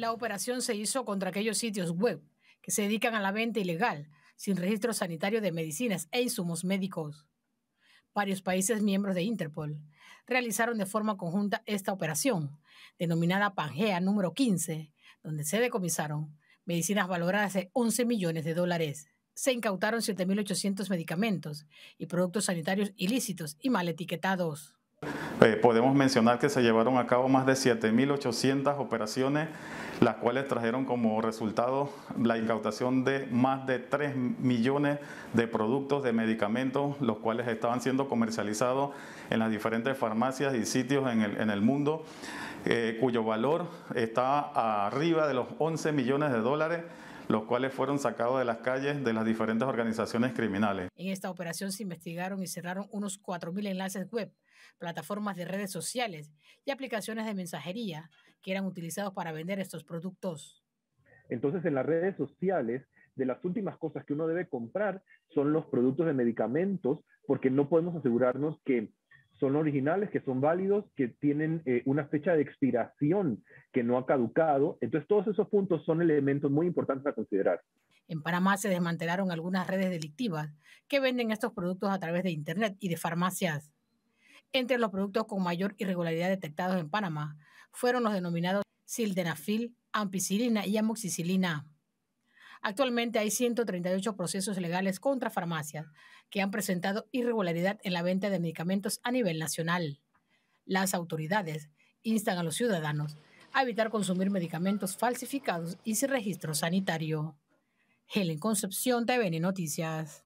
la operación se hizo contra aquellos sitios web que se dedican a la venta ilegal, sin registro sanitario de medicinas e insumos médicos. Varios países miembros de Interpol realizaron de forma conjunta esta operación, denominada Pangea número 15, donde se decomisaron medicinas valoradas de 11 millones de dólares. Se incautaron 7.800 medicamentos y productos sanitarios ilícitos y mal etiquetados. Eh, podemos mencionar que se llevaron a cabo más de 7.800 operaciones, las cuales trajeron como resultado la incautación de más de 3 millones de productos de medicamentos, los cuales estaban siendo comercializados en las diferentes farmacias y sitios en el, mundo, eh, cuyo valor está arriba de los 11 millones de dólares los cuales fueron sacados de las calles de las diferentes organizaciones criminales. En esta operación se investigaron y cerraron unos 4.000 enlaces web, plataformas de redes sociales y aplicaciones de mensajería que eran utilizados para vender estos productos. Entonces, en las redes sociales, de las últimas cosas que uno debe comprar son los productos de medicamentos, porque no podemos asegurarnos que son originales, que son válidos, que tienen eh, una fecha de expiración que no ha caducado. Entonces, todos esos puntos son elementos muy importantes a considerar. En Panamá se desmantelaron algunas redes delictivas que venden estos productos a través de Internet y de farmacias. Entre los productos con mayor irregularidad detectados en Panamá fueron los denominados sildenafil, ampicilina y amoxicilina. Actualmente hay 138 procesos legales contra farmacias que han presentado irregularidad en la venta de medicamentos a nivel nacional. Las autoridades instan a los ciudadanos a evitar consumir medicamentos falsificados y sin registro sanitario. Helen Concepción, TVN Noticias.